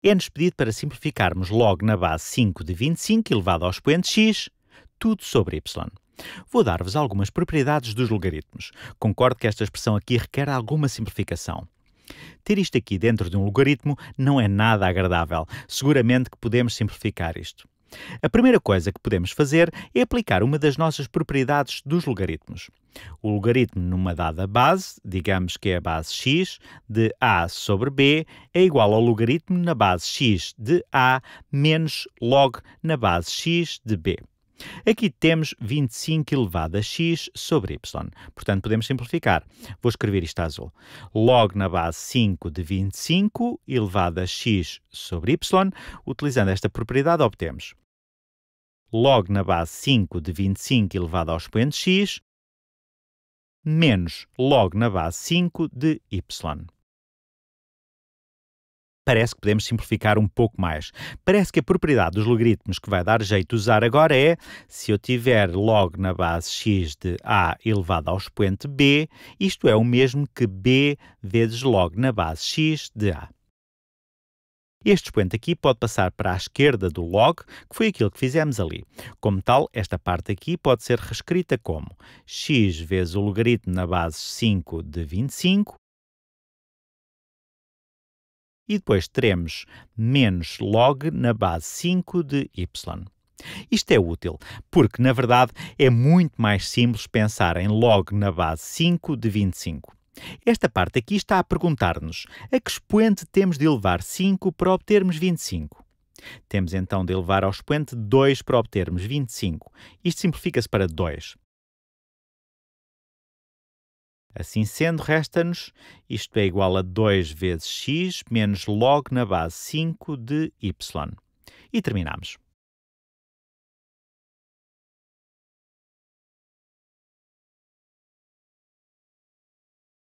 É-nos pedido para simplificarmos logo na base 5 de 25 elevado ao expoente x, tudo sobre y. Vou dar-vos algumas propriedades dos logaritmos. Concordo que esta expressão aqui requer alguma simplificação. Ter isto aqui dentro de um logaritmo não é nada agradável. Seguramente que podemos simplificar isto. A primeira coisa que podemos fazer é aplicar uma das nossas propriedades dos logaritmos. O logaritmo numa dada base, digamos que é a base x, de a sobre b, é igual ao logaritmo na base x de a menos log na base x de b. Aqui temos 25 elevado a x sobre y. Portanto, podemos simplificar. Vou escrever isto azul. Log na base 5 de 25 elevado a x sobre y, utilizando esta propriedade, obtemos log na base 5 de 25 elevado ao expoente x menos log na base 5 de y parece que podemos simplificar um pouco mais. Parece que a propriedade dos logaritmos que vai dar jeito de usar agora é se eu tiver log na base x de a elevado ao expoente b, isto é o mesmo que b vezes log na base x de a. Este expoente aqui pode passar para a esquerda do log, que foi aquilo que fizemos ali. Como tal, esta parte aqui pode ser reescrita como x vezes o logaritmo na base 5 de 25 e depois teremos menos log na base 5 de y. Isto é útil, porque, na verdade, é muito mais simples pensar em log na base 5 de 25. Esta parte aqui está a perguntar-nos a que expoente temos de elevar 5 para obtermos 25. Temos então de elevar ao expoente 2 para obtermos 25. Isto simplifica-se para 2. Assim sendo, resta-nos, isto é igual a 2 vezes x menos log na base 5 de y. E terminamos.